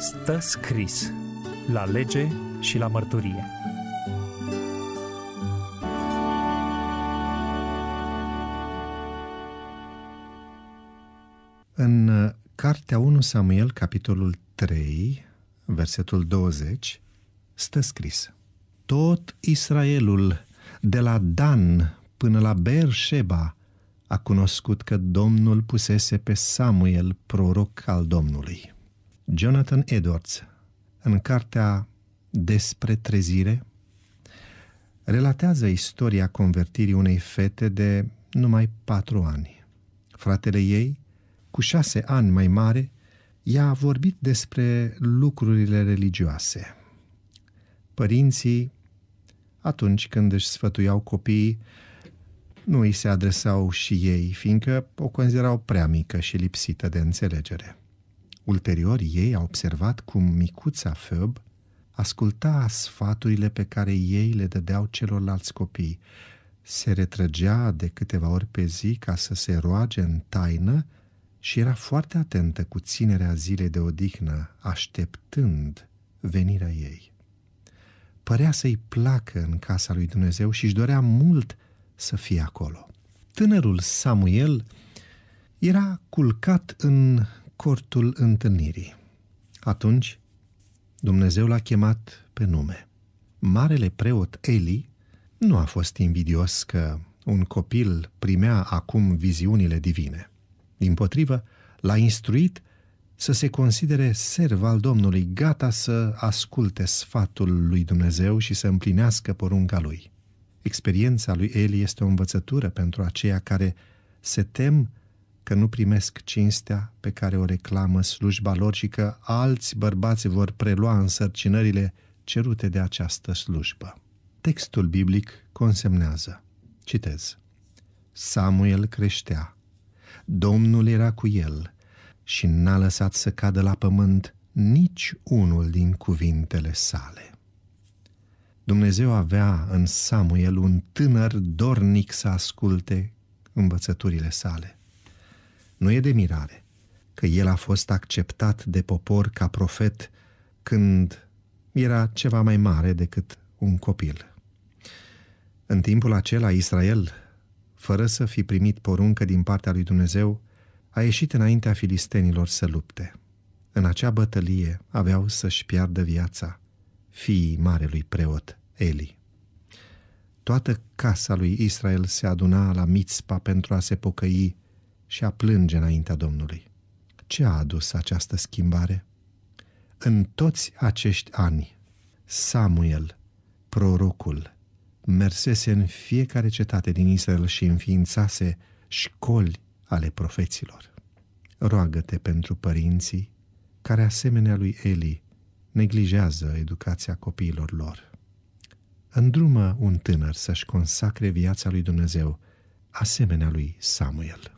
Stă scris la lege și la mărturie. În uh, Cartea 1 Samuel, capitolul 3, versetul 20, stă scris Tot Israelul, de la Dan până la Berșeba, a cunoscut că Domnul pusese pe Samuel proroc al Domnului. Jonathan Edwards, în cartea Despre trezire, relatează istoria convertirii unei fete de numai patru ani. Fratele ei, cu șase ani mai mare, i a vorbit despre lucrurile religioase. Părinții, atunci când își sfătuiau copiii, nu îi se adresau și ei, fiindcă o considerau prea mică și lipsită de înțelegere. Ulterior, ei au observat cum micuța Phoebe asculta sfaturile pe care ei le dădeau celorlalți copii, se retrăgea de câteva ori pe zi ca să se roage în taină și era foarte atentă cu ținerea zilei de odihnă, așteptând venirea ei. Părea să-i placă în casa lui Dumnezeu și își dorea mult să fie acolo. Tânărul Samuel era culcat în cortul întâlnirii. Atunci, Dumnezeu l-a chemat pe nume. Marele preot Eli nu a fost invidios că un copil primea acum viziunile divine. Din potrivă, l-a instruit să se considere serv al Domnului, gata să asculte sfatul lui Dumnezeu și să împlinească porunca lui. Experiența lui Eli este o învățătură pentru aceia care se tem că nu primesc cinstea pe care o reclamă slujba lor și că alți bărbați vor prelua însărcinările cerute de această slujbă. Textul biblic consemnează, citez, Samuel creștea, Domnul era cu el și n-a lăsat să cadă la pământ nici unul din cuvintele sale. Dumnezeu avea în Samuel un tânăr dornic să asculte învățăturile sale. Nu e de mirare că el a fost acceptat de popor ca profet când era ceva mai mare decât un copil. În timpul acela, Israel, fără să fi primit poruncă din partea lui Dumnezeu, a ieșit înaintea filistenilor să lupte. În acea bătălie aveau să-și piardă viața fiii marelui preot Eli. Toată casa lui Israel se aduna la Mitzpa pentru a se pocăi și a plânge înaintea Domnului. Ce a adus această schimbare? În toți acești ani, Samuel, prorocul, mersese în fiecare cetate din Israel și înființase școli ale profeților. Roagă-te pentru părinții care, asemenea lui Eli, neglijează educația copiilor lor. Îndrumă un tânăr să-și consacre viața lui Dumnezeu, asemenea lui Samuel.